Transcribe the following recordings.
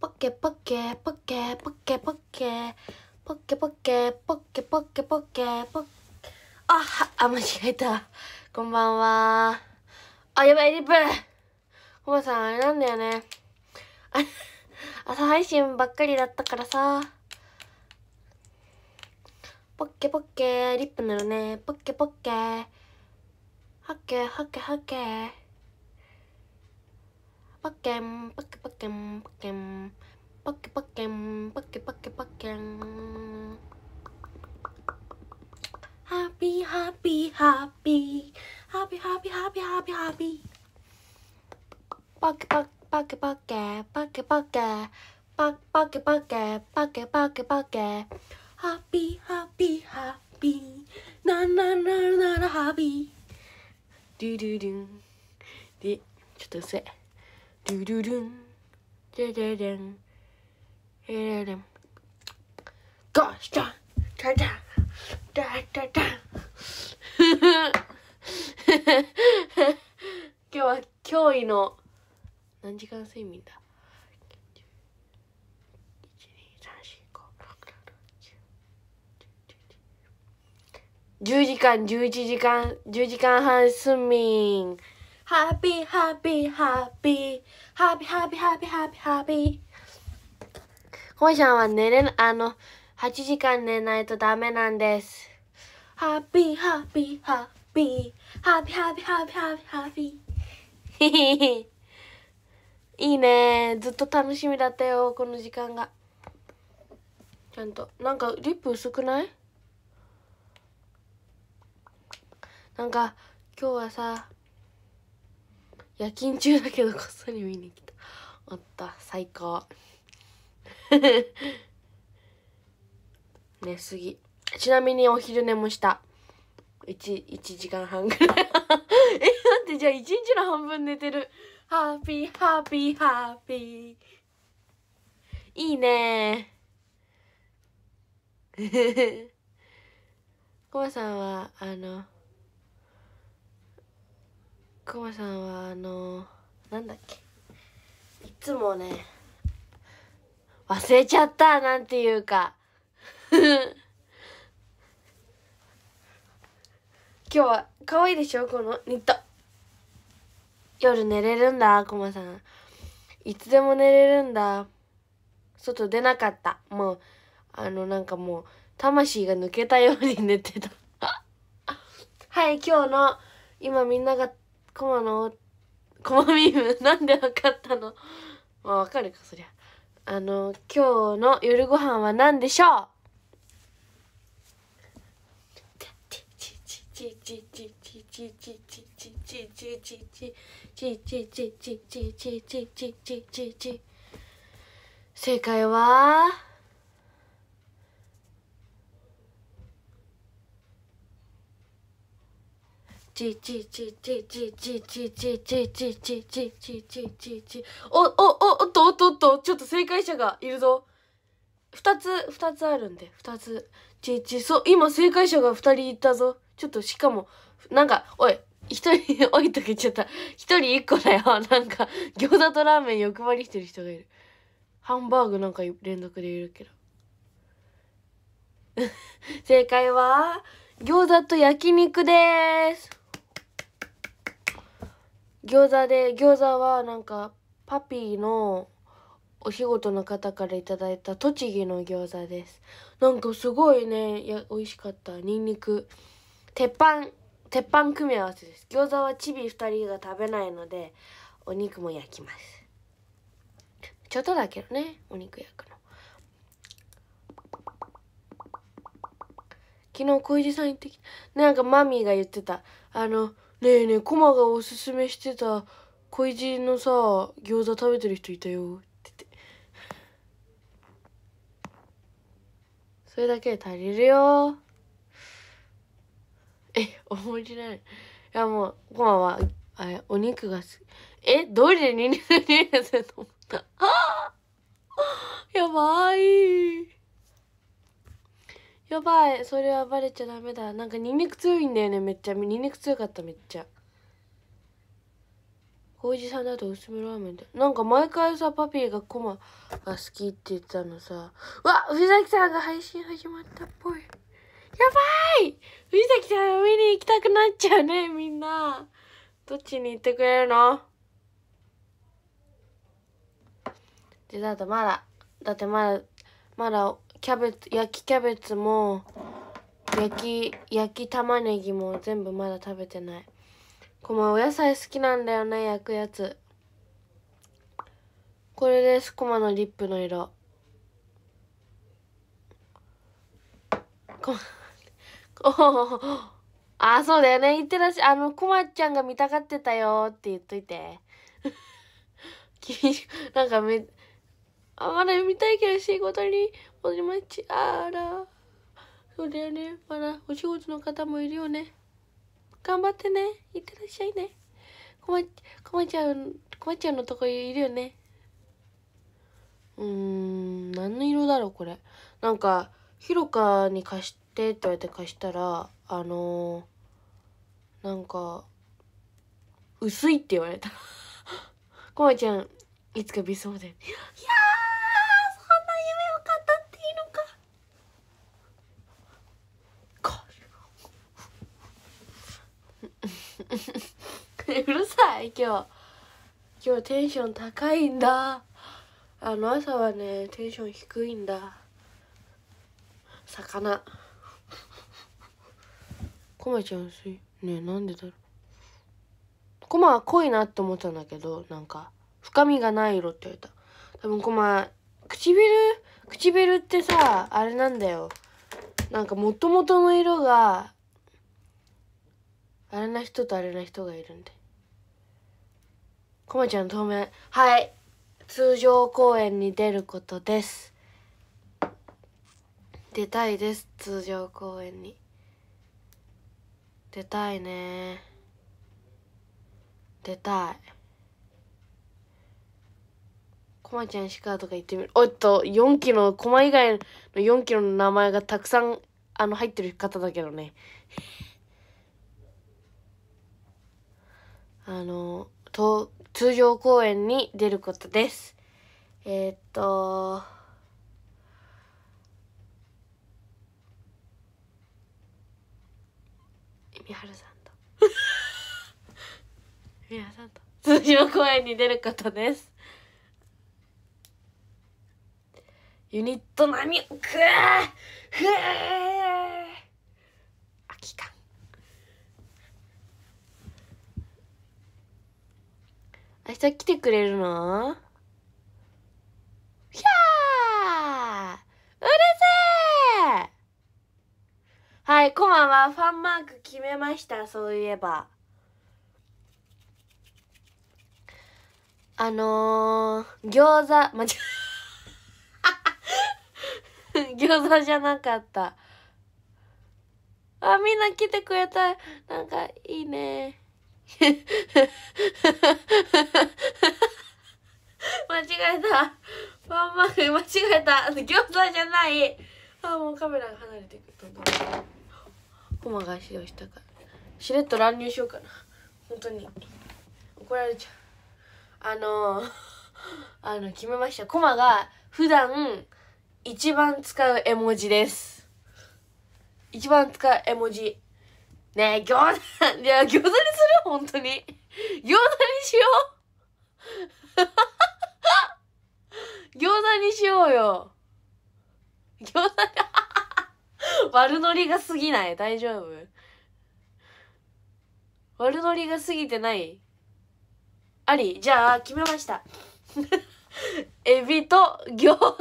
ポッケポッケポッケポッケポッケポッケポッケポッケポッケポッケポッあっあ間違えたこんばんはあやばいリップコマさんあれなんだよね 朝配信ばっかりだったからさポッケポッケリップなのねポッケポッケハッケハッケハッケパケンパケパケンパケンパケパケンパケパケパケンハッピーハッピーハッピーハッピーハッピーハッピーハッピーハッピーパケパケパケパケパケパケパパケパケパケパケパケハッピーハッピーハッピーなんなんなんならハッピードゥドゥドゥでちょっとドゥルルンデデデンエレレンゴーストタダダダダ今日は驚異の何時間睡眠だ10時間11時間10時間半睡眠ハッピー、ハッピー、ハッピー、ハッピー、ハッピー、ハッピー、ハッピー、ハッピー。コウちゃんは寝れ、あの、8時間寝ないとダメなんです。ハッピー、ハッピー、ハッピー、ハッピー、ハッピー、ハッピー、ハッピー、ハッピー。いいね。ずっと楽しみだったよ、この時間が。ちゃんと。なんか、リップ薄くないなんか、今日はさ、夜勤中だけどこっそり見に来たおった最高 寝すぎちなみにお昼寝もした 1, 1時間半ぐらい えなってじゃあ1日の半分寝てるハッピーハッピーハッピーいいねー コマさんはあのくまさんはあのなんだっけいつもね忘れちゃったなんていうか 今日は可愛いでしょこのニット夜寝れるんだくまさんいつでも寝れるんだ外出なかったもうあのなんかもう魂が抜けたように寝てた はい今日の今みんながコマのコマミーム なんでわかったのまあわかるかそりゃあの今日の夜ご飯は何でしょう正解はちちちちちちちちちちちちちちちおおおおっとおっとおっとちょっと正解者がいるぞ2つ2つあるんで2つちちそう今正解者が2人いたぞちょっとしかもなんかおい一人置いとけちゃった一人一個だよなんか餃子とラーメン欲張りしてる人がいるハンバーグなんか連続でいるけど正解は餃子と焼肉です餃子で餃子はなんかパピーのお仕事の方からいただいた栃木の餃子ですなんかすごいねや美味しかったにんにく鉄板鉄板組み合わせです餃子はチビ2人が食べないのでお肉も焼きますちょっとだけどねお肉焼くの昨日小石さん行ってきたなんかマミーが言ってたあのねえねえコマがおすすめしてた小いのさ餃子食べてる人いたよってそれだけで足りるよえ思い出ないいやもうコマはあれお肉が好きえどうりでニ間のクいがすると思ったあ やばいやばいそれはバレちゃダメだなんかニンニク強いんだよねめっちゃニンニク強かっためっちゃ浩二さんだと薄めラーメンでなんか毎回さパピーがコマが好きって言ってたのさうわ藤崎さんが配信始まったっぽいやばい藤崎さん見に行きたくなっちゃうねみんなどっちに行ってくれるのでだとまだだってまだまだキャベツ焼きキャベツも焼き焼き玉ねぎも全部まだ食べてないこまお野菜好きなんだよね焼くやつこれですこまのリップの色こ あそうだよね言ってらっしゃいあのこまちゃんが見たがってたよって言っといて なんかめあまだ読みたいけど仕事に戻りまちあらそうだよねまだお仕事の方もいるよね頑張ってねいってらっしゃいねこまこまちゃんこまちゃんのとこいるよねうーん何の色だろうこれなんかひろかに貸してって言われて貸したらあのー、なんか薄いって言われたこま ちゃんいつか美装で「い や うるさい今日今日テンション高いんだあの朝はねテンション低いんだ魚コマちゃん薄いねえなんでだろうコマは濃いなって思ったんだけどなんか深みがない色って言われた多分コマ唇唇ってさあれなんだよなんかもともとの色があれな人とあれな人がいるんでこまちゃん当面はい通常公演に出ることです出たいです通常公演に出たいね出たいコマちゃん石川とか言ってみるおっと4期のコマ以外の4期の名前がたくさんあの入ってる方だけどねあの、と、通常公演に出ることです。えー、っと、みはるさんとみはるさんと通常公演に出ることです。ユニット並みくーふーきか明日来てくれるのひゃーうるせえはい、コマはファンマーク決めました、そういえば。あのー、餃子、間違 餃子じゃなかった。あ、みんな来てくれた。なんか、いいね。間違えた。パンマフ間違えた。餃子じゃない。あ、もうカメラが離れてくる。コマが使用したから。しれっと乱入しようかな。本当に。怒られちゃう。あのあの、決めました。コマが普段一番使う絵文字です。一番使う絵文字。ねえ、餃子、いや、餃子にする本当に。餃子にしよう 餃子にしようよ。餃子に 悪ノリが過ぎない大丈夫悪ノリが過ぎてないありじゃあ、決めました。エビと餃子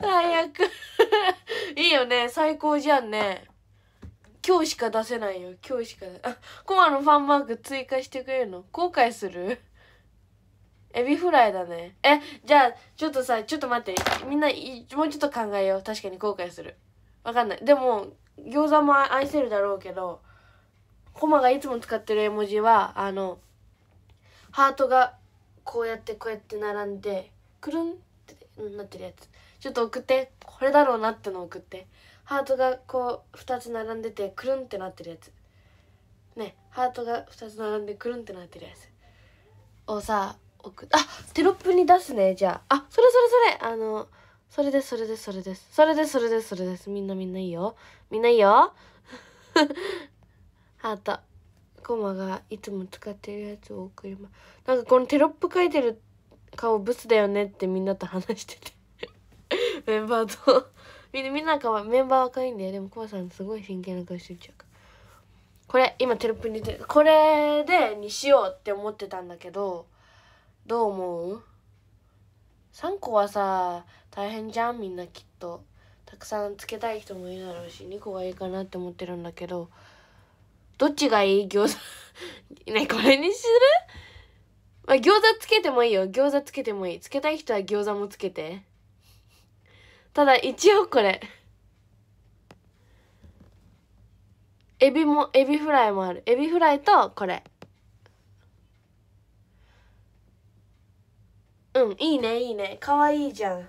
最悪いいよね最高じゃんね今日しか出せないよ今日しかあコマのファンマーク追加してくれるの後悔するエビフライだねえじゃあちょっとさちょっと待ってみんなもうちょっと考えよう確かに後悔するわかんないでも餃子も愛せるだろうけどコマがいつも使ってる絵文字はあのハートがこうやってこうやって並んでくるんってなってるやつちょっと送ってこれだろうなっての送ってハートがこう2つ並んでてくるんってなってるやつねハートが2つ並んでくるんってなってるやつをさ送あテロップに出すねじゃああそれそれそれあのそれですそれですそれですそれですそれですそれですみんなみんないいよみんないいよ ハートコマがいつも使ってるやつを送りますなんかこのテロップ書いてる顔ブスだよねってみんなと話してて メンバーとみんなかメンバー若いんだよでもコバさんすごい真剣な顔してるちゃうこれ今テロップに出てるこれでにしようって思ってたんだけどどう思う ?3 個はさ大変じゃんみんなきっとたくさんつけたい人もいるだろうし2個がいいかなって思ってるんだけどどっちがいい餃子 ねこれにするまあ、餃子つけてもいいよ餃子つけてもいいつけたい人は餃子もつけて。ただ一応これエビもエビフライもあるエビフライとこれうんいいねいいねかわいいじゃん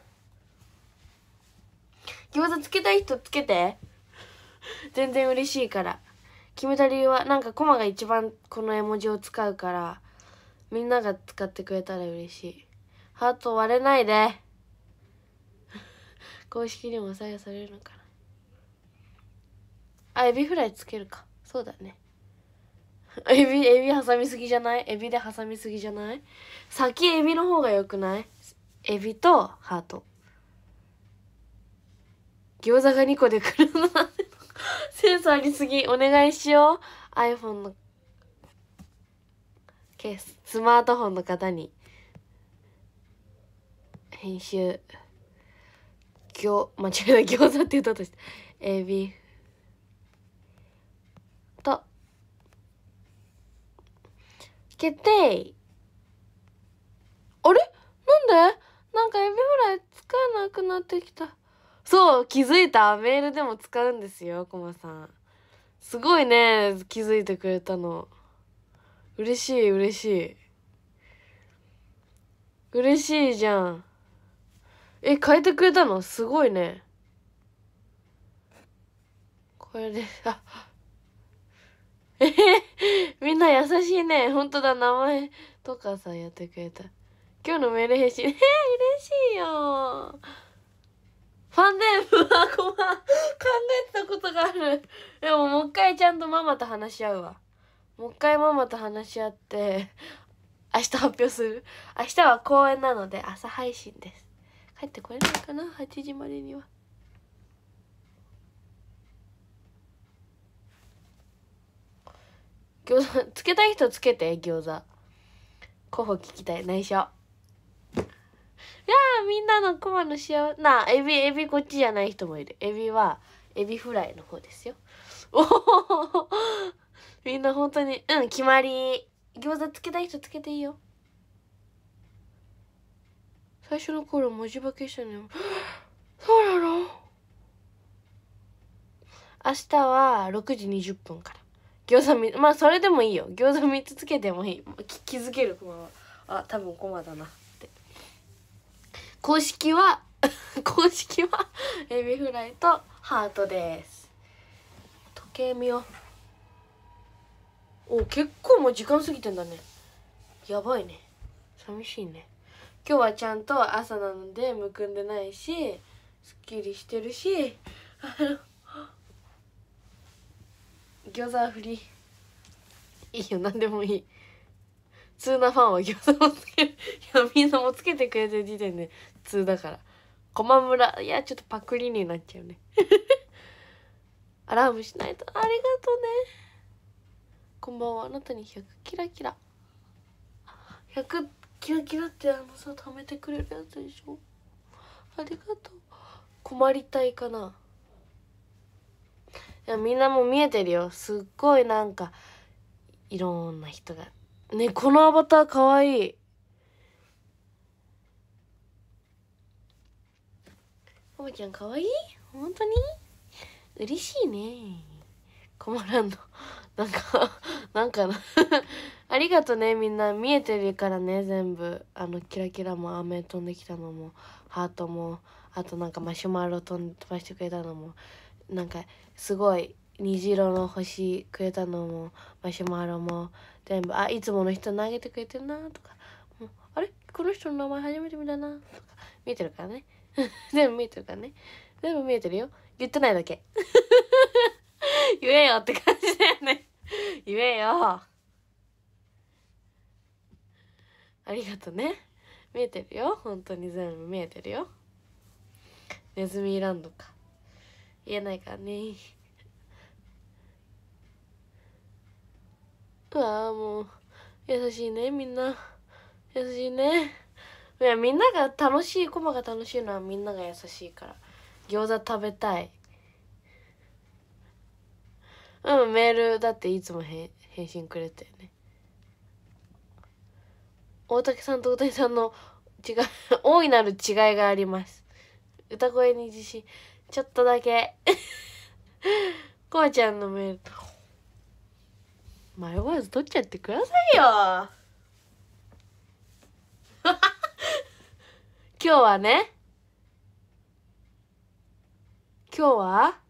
餃子つけたい人つけて全然嬉しいから決めた理由はなんかコマが一番この絵文字を使うからみんなが使ってくれたら嬉しいハート割れないで公式にも採用されるのかなあエビフライつけるかそうだね エビエビ挟みすぎじゃないエビで挟みすぎじゃない先エビの方がよくないエビとハート餃子が2個でくるな センスありすぎお願いしよう iPhone のケーススマートフォンの方に編集餃間違いない餃子って言ったとしてエビと決定あれなんでなんかエビフライ使えなくなってきたそう気づいたメールでも使うんですよコマさんすごいね気づいてくれたの嬉しい嬉しい嬉しいじゃんえ変えてくれたのすごいねこれであえー、みんな優しいねほんとだ名前とかさやってくれた今日のメール返信えー、嬉しいよファンデームはごま考えてたことがあるでももう一回ちゃんとママと話し合うわもう一回ママと話し合って明日発表する明日は公演なので朝配信です帰ってこれないかな8時までには。餃子つけたい人つけて餃子候補聞きたい内緒いやみんなのコマの幸せなエビエビこっちじゃない人もいるエビはエビフライの方ですよおみんな本当にうん決まり餃子つけたい人つけていいよ最初の頃文字化けしたのよ そうなの明日は6時20分から餃子みまあそれでもいいよ餃子見続けてもいい気づける駒はあ多分駒だなって公式は 公式はエビフライとハートです時計見ようお結構もう時間過ぎてんだねやばいね寂しいね今日はちゃんと朝なのでむくんでないしすっきりしてるし 餃子振りいいよ何でもいい通なファンは餃子をつける いやみんなもつけてくれてる時点で通だから駒村いやちょっとパクリになっちゃうね アラームしないとありがとうねこんばんはあなたに100キラキラ100キラキラってあのさ貯めてくれるやつでしょありがとう困りたいかないやみんなもう見えてるよすっごいなんかいろんな人がねこのアバターかわいいコマちゃんかわいい本当に嬉しいね困らんのなんか なんかな ありがとねみんな見えてるからね全部あのキラキラも飴飛んできたのもハートもあとなんかマシュマロ飛ん飛ばしてくれたのもなんかすごい虹色の星くれたのもマシュマロも全部あいつもの人投げてくれてるなとかあれこの人の名前初めて見たなとか見えてるからね 全部見えてるからね全部見えてるよ言ってないだけ 言えよって感じだよね言えよありがとね見えてるよ本当に全部見えてるよネズミランドか言えないからねうわもう優しいねみんな優しいねいやみんなが楽しいコマが楽しいのはみんなが優しいから餃子食べたいうんメールだっていつも返信くれたよね大竹さんと大谷さんの違い 大いなる違いがあります歌声に自信ちょっとだけこう ちゃんのメール迷わず取っちゃってくださいよ 今日はね今日は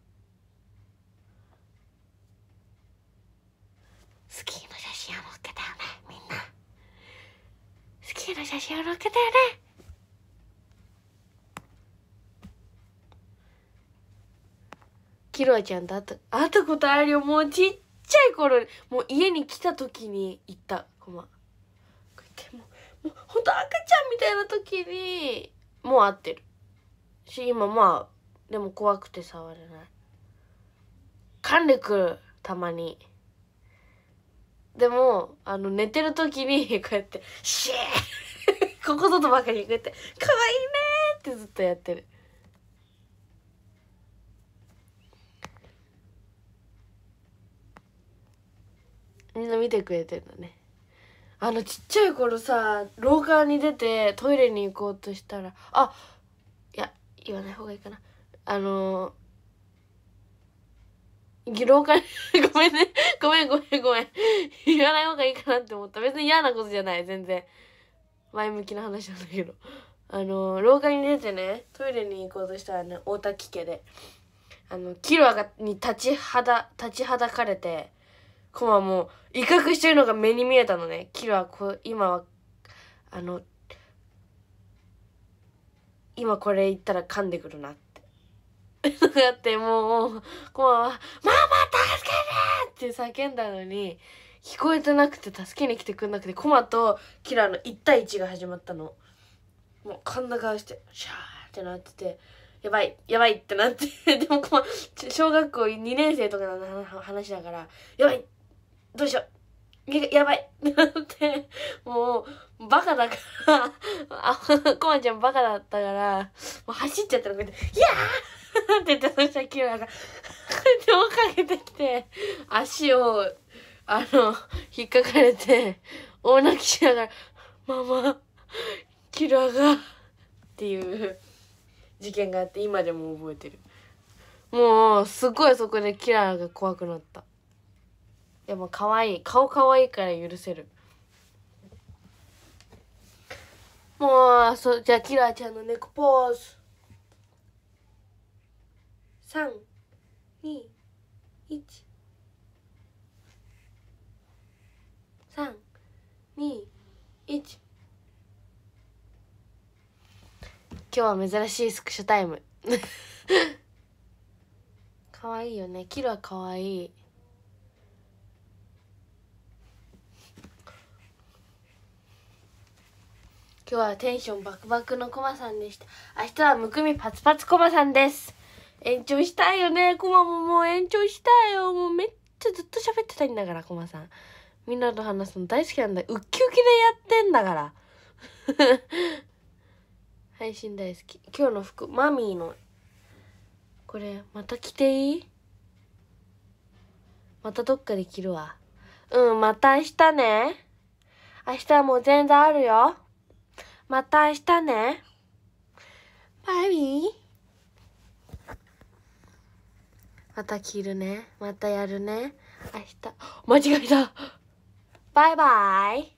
キーの写真を載っけたよねキロアちゃんと会った会ったことあるよもうちっちゃい頃もう家に来た時に行ったこまこうやってもうもうほんと赤ちゃんみたいな時にもう会ってるし今まあでも怖くて触れない噛んでくるたまに。でもあの寝てる時に こうやって「シー! 」ここぞとばかりこうやって「かわいいね!」ってずっとやってる。みんな見てくれてるのね。あのちっちゃい頃さ廊下に出てトイレに行こうとしたらあいや言わない方がいいかなあのー廊下に、ごめんね。ごめんごめんごめん。言わない方がいいかなって思った。別に嫌なことじゃない、全然。前向きな話なんだけど。あの、廊下に出てね、トイレに行こうとしたらね、大滝家で。あの、キロアに立ちはだ、立ちはだかれて、コマも威嚇してるのが目に見えたのね。キロア、こ今は、あの、今これ言ったら噛んでくるなって。とってもう、コう、は、ママ助けてって叫んだのに、聞こえてなくて助けに来てくんなくて、コマとキラーの1対1が始まったの。もうんな顔して、シャーってなってて、やばい、やばいってなって、でもコマ、小学校2年生とかの話だから、やばいどうしようやばいな って、もう、バカだから、あ、コマちゃんバカだったから、もう走っちゃったらこうやって、いやー って言って、そしたらキヨラが、こうやって追っかけてきて、足を、あの、引っかかれて、大泣きしながら、ママ、キラが、っていう事件があって、今でも覚えてる。もう、すごいそこでキラが怖くなった。でも可愛い顔可愛いから許せるもうそじゃあキラーちゃんの猫ポーズ321 321今日は珍しいスクショタイム 可愛いよねキラー可愛いい今日はテンションバクバクのコマさんでした明日はむくみパツパツコマさんです延長したいよねコマももう延長したいよもうめっちゃずっと喋ってたいんだからコマさんみんなと話すの大好きなんだウッキウキでやってんだから 配信大好き今日の服マミーのこれまた着ていいまたどっかで着るわうんまた明日ね明日はもう全然あるよまた明日ね。バイビー。また着るね。またやるね。明日。間違えた。バイバイ。